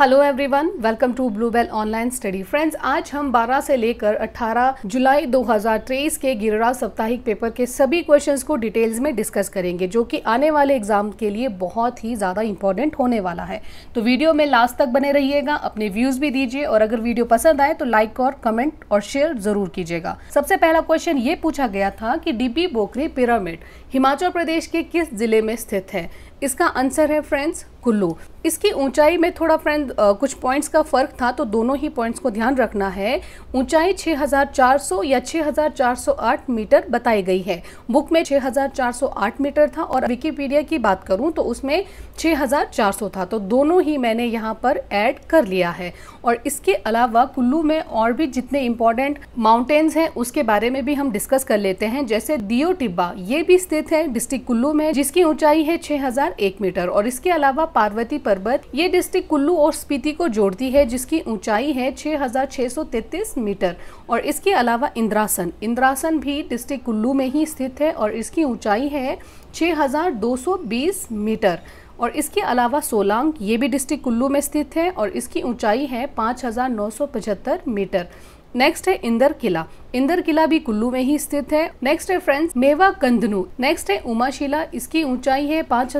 hello everyone welcome to blue bell online study friends आज हम 12 से लेकर 18 जुलाई 2023 के गिरिराज साप्ताहिक पेपर के सभी क्वेश्चंस को डिटेल्स में डिस्कस करेंगे जो कि आने वाले एग्जाम के लिए बहुत ही ज़्यादा इंपॉर्टेंट होने वाला है तो वीडियो में लास्ट तक बने रहिएगा अपने व्यूज़ भी दीजिए और अगर वीडियो पसंद आए तो लाइक और कमेंट और शेयर ज़रूर कीजिएगा सबसे पहला क्वेश्चन ये पूछा गया था कि डीपी बोखरी पिरामिड हिमाचल प्रदेश के किस जिले में स्थित है इसका आंसर है फ्रेंड्स कुल्लू इसकी ऊंचाई में थोड़ा फ्रेंड कुछ पॉइंट्स का फ़र्क था तो दोनों ही पॉइंट्स को ध्यान रखना है ऊंचाई 6400 या 6408 मीटर बताई गई है बुक में 6408 मीटर था और विकीपीडिया की बात करूं तो उसमें 6400 था तो दोनों ही मैंने यहां पर ऐड कर लिया है और इसके अलावा कुल्लू में और भी जितने इंपॉर्टेंट माउंटेन्स हैं उसके बारे में भी हम डिस्कस कर लेते हैं जैसे दियो टिब्बा ये भी स्थित है डिस्ट्रिक्ट कुल्लू में जिसकी ऊंचाई है छह एक मीटर और इसके अलावा पार्वती पर्वत ये डिस्ट्रिक्ट कुल्लू और स्पीति को जोड़ती है जिसकी ऊंचाई है 6,633 मीटर और इसके अलावा इंद्रासन इंद्रासन भी डिस्ट्रिक्ट कुल्लू में ही स्थित है और इसकी ऊंचाई है 6,220 मीटर और इसके अलावा सोलांग ये भी डिस्ट्रिक्ट कुल्लू में स्थित है और इसकी ऊंचाई है पाँच मीटर नेक्स्ट है इंदर किला इंदर किला भी कुल्लू में ही स्थित है नेक्स्ट है फ्रेंड्स मेवा कंदनू नेक्स्ट है उमाशिला इसकी ऊंचाई है पाँच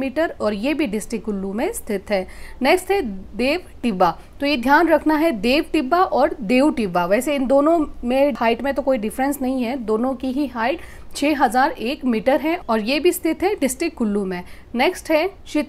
मीटर और ये भी डिस्ट्रिक्ट कुल्लू में स्थित है नेक्स्ट है देव टिब्बा तो ये ध्यान रखना है देव टिब्बा और देव टिब्बा वैसे इन दोनों में हाइट में तो कोई डिफरेंस नहीं है दोनों की ही हाइट 6001 मीटर है और ये भी स्थित है डिस्ट्रिक्ट कुल्लू में नेक्स्ट है सौ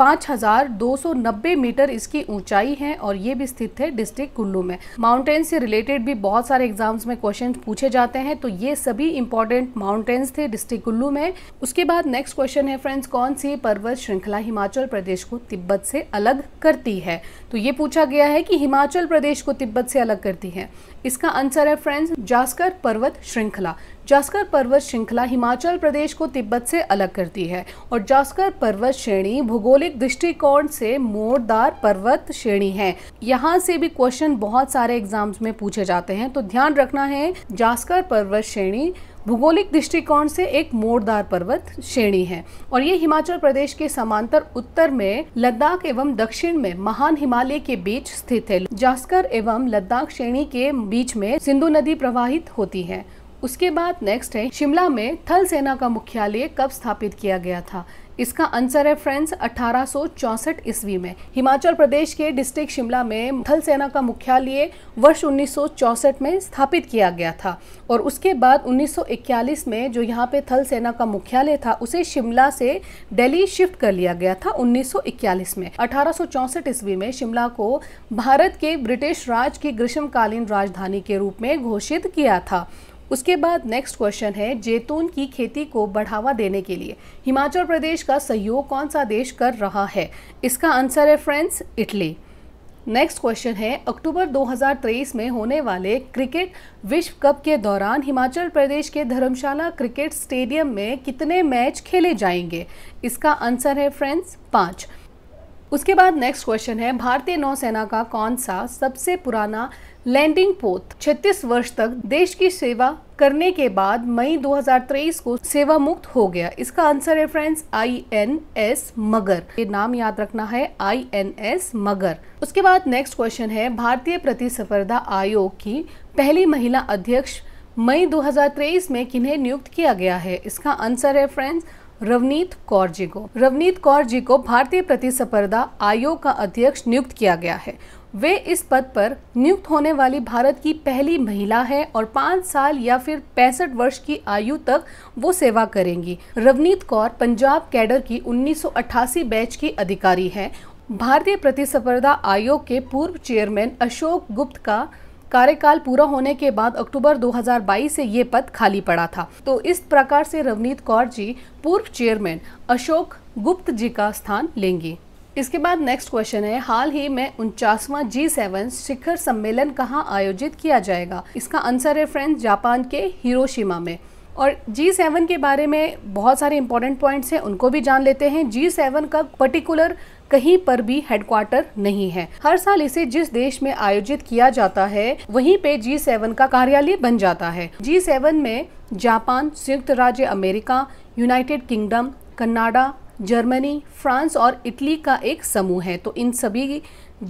5290 मीटर इसकी ऊंचाई है और ये भी स्थित है डिस्ट्रिक्ट कुल्लू में माउंटेन से रिलेटेड भी बहुत सारे एग्जाम्स में क्वेश्चन पूछे जाते हैं तो ये सभी इंपॉर्टेंट माउंटेन्स थे डिस्ट्रिक्ट कुल्लू में उसके बाद नेक्स्ट क्वेश्चन है फ्रेंड्स कौन सी पर्वत श्रृंखला हिमाचल प्रदेश को तिब्बत से अलग करती है तो ये पूछा गया है कि हिमाचल प्रदेश को तिब्बत से अलग करती है इसका आंसर है फ्रेंड्स जास्कर पर्वत श्रृंखला जास्कर पर्वत श्रृंखला हिमाचल प्रदेश को तिब्बत से अलग करती है और जास्कर भास्कर पर्वत श्रेणी भूगोलिक दृष्टिकोण से मोड़दार पर्वत श्रेणी है यहाँ से भी क्वेश्चन बहुत सारे एग्जाम्स में पूछे जाते हैं तो ध्यान रखना है जास्कर पर्वत श्रेणी भूगोलिक दृष्टिकोण से एक मोरदार पर्वत श्रेणी है और ये हिमाचल प्रदेश के समांतर उत्तर में लद्दाख एवं दक्षिण में महान हिमालय के बीच स्थित है जास्कर एवं लद्दाख श्रेणी के बीच में सिंधु नदी प्रवाहित होती है उसके बाद नेक्स्ट है शिमला में थल सेना का मुख्यालय कब स्थापित किया गया था इसका आंसर है फ्रेंड्स अठारह ईस्वी में हिमाचल प्रदेश के डिस्ट्रिक्ट शिमला में थल सेना का मुख्यालय वर्ष 1964 में स्थापित किया गया था और उसके बाद 1941 में जो यहाँ पे थल सेना का मुख्यालय था उसे शिमला से दिल्ली शिफ्ट कर लिया गया था 1941 में अठारह ईस्वी में शिमला को भारत के ब्रिटिश राज की ग्रीष्मकालीन राजधानी के रूप में घोषित किया था उसके बाद नेक्स्ट क्वेश्चन है जैतून की खेती को बढ़ावा देने के लिए हिमाचल प्रदेश का सहयोग कौन सा देश कर रहा है इसका आंसर है फ्रेंड्स इटली नेक्स्ट क्वेश्चन है अक्टूबर 2023 में होने वाले क्रिकेट विश्व कप के दौरान हिमाचल प्रदेश के धर्मशाला क्रिकेट स्टेडियम में कितने मैच खेले जाएंगे इसका आंसर है फ्रेंड्स पाँच उसके बाद नेक्स्ट क्वेश्चन है भारतीय नौसेना का कौन सा सबसे पुराना लैंडिंग पोत 36 वर्ष तक देश की सेवा करने के बाद मई 2023 को सेवा मुक्त हो गया इसका आंसर है फ्रेंड्स आई एन एस मगर ये नाम याद रखना है आई एन एस मगर उसके बाद नेक्स्ट क्वेश्चन है भारतीय प्रतिस्पर्धा आयोग की पहली महिला अध्यक्ष मई 2023 में किन्हें नियुक्त किया गया है इसका आंसर है फ्रेंड्स रवनीत कौर जी को रवनीत कौर जी को भारतीय प्रतिस्पर्धा आयोग का अध्यक्ष नियुक्त किया गया है वे इस पद पर नियुक्त होने वाली भारत की पहली महिला है और पाँच साल या फिर पैंसठ वर्ष की आयु तक वो सेवा करेंगी रवनीत कौर पंजाब कैडर की 1988 बैच की अधिकारी हैं भारतीय प्रतिस्पर्धा आयोग के पूर्व चेयरमैन अशोक गुप्त का कार्यकाल पूरा होने के बाद अक्टूबर 2022 से ये पद खाली पड़ा था तो इस प्रकार से रवनीत कौर जी पूर्व चेयरमैन अशोक गुप्त जी का स्थान लेंगी इसके बाद नेक्स्ट क्वेश्चन है हाल ही में उनचासवा जी सेवन शिखर सम्मेलन कहाँ आयोजित किया जाएगा इसका आंसर है फ्रेंड्स जापान के हिरोशिमा में और जी सेवन के बारे में बहुत सारे इंपॉर्टेंट पॉइंट्स हैं उनको भी जान लेते हैं जी सेवन का पर्टिकुलर कहीं पर भी हेडक्वार्टर नहीं है हर साल इसे जिस देश में आयोजित किया जाता है वहीं पे जी सेवन का कार्यालय बन जाता है जी सेवन में जापान संयुक्त राज्य America United Kingdom Canada Germany France और इटली का एक समूह है तो इन सभी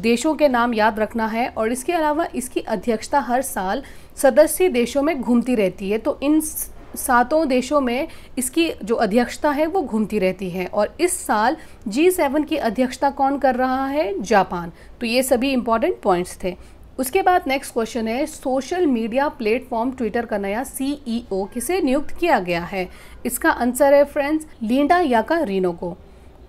देशों के नाम याद रखना है और इसके अलावा इसकी अध्यक्षता हर साल सदस्य देशों में घूमती रहती है तो इन सातों देशों में इसकी जो अध्यक्षता है वो घूमती रहती है और इस साल जी सेवन की अध्यक्षता कौन कर रहा है जापान तो ये सभी इम्पॉर्टेंट पॉइंट्स थे उसके बाद नेक्स्ट क्वेश्चन है सोशल मीडिया प्लेटफॉर्म ट्विटर का नया सीईओ e किसे नियुक्त किया गया है इसका आंसर है फ्रेंड्स लिंडा याका रीनो को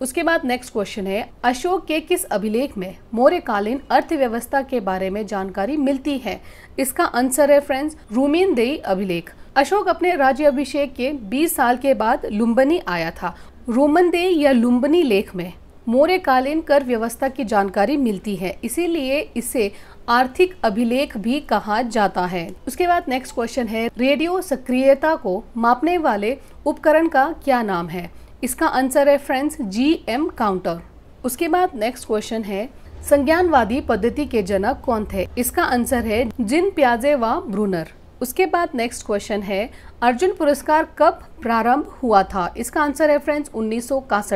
उसके बाद नेक्स्ट क्वेश्चन है अशोक के किस अभिलेख में मौर्यकालीन अर्थव्यवस्था के बारे में जानकारी मिलती है इसका आंसर है फ्रेंड्स रूमीन देई अभिलेख अशोक अपने राज्य अभिषेक के 20 साल के बाद लुम्बनी आया था रोमन दे या लुम्बनी लेख में मौर्यकालीन कर व्यवस्था की जानकारी मिलती है इसीलिए इसे आर्थिक अभिलेख भी कहा जाता है उसके बाद नेक्स्ट क्वेश्चन है रेडियो सक्रियता को मापने वाले उपकरण का क्या नाम है इसका आंसर है फ्रेंड्स जी एम काउंटर उसके बाद नेक्स्ट क्वेश्चन है संज्ञानवादी पद्धति के जनक कौन थे इसका आंसर है जिन प्याजे व ब्रूनर उसके बाद नेक्स्ट क्वेश्चन है अर्जुन पुरस्कार कब प्रारंभ हुआ था इसका आंसर है फ्रेंड्स उन्नीस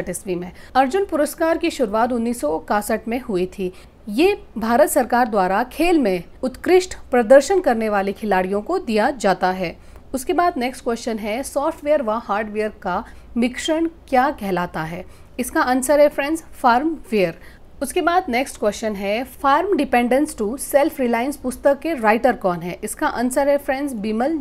ईस्वी में अर्जुन पुरस्कार की शुरुआत उन्नीस में हुई थी ये भारत सरकार द्वारा खेल में उत्कृष्ट प्रदर्शन करने वाले खिलाड़ियों को दिया जाता है उसके बाद नेक्स्ट क्वेश्चन है सॉफ्टवेयर व हार्डवेयर का मिश्रण क्या कहलाता है इसका आंसर है फ्रेंड्स वेयर उसके बाद नेक्स्ट क्वेश्चन है from dependence to self reliance पुस्तक के राइटर कौन है इसका आंसर है फ्रेंड्स बिमल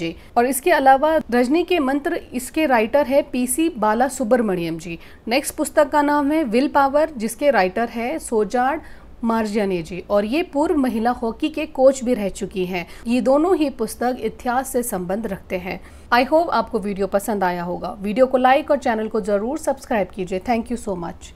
जी और इसके अलावा रजनी के मंत्र इसके राइटर है पीसी बाला सुब्रमण्यम जी नेक्स्ट पुस्तक का नाम है विल पावर जिसके राइटर है सोजाड मार्जाने जी और ये पूर्व महिला हॉकी के कोच भी रह चुकी हैं ये दोनों ही पुस्तक इतिहास से संबंध रखते हैं आई होप आपको वीडियो पसंद आया होगा वीडियो को लाइक और चैनल को ज़रूर सब्सक्राइब कीजिए थैंक यू सो मच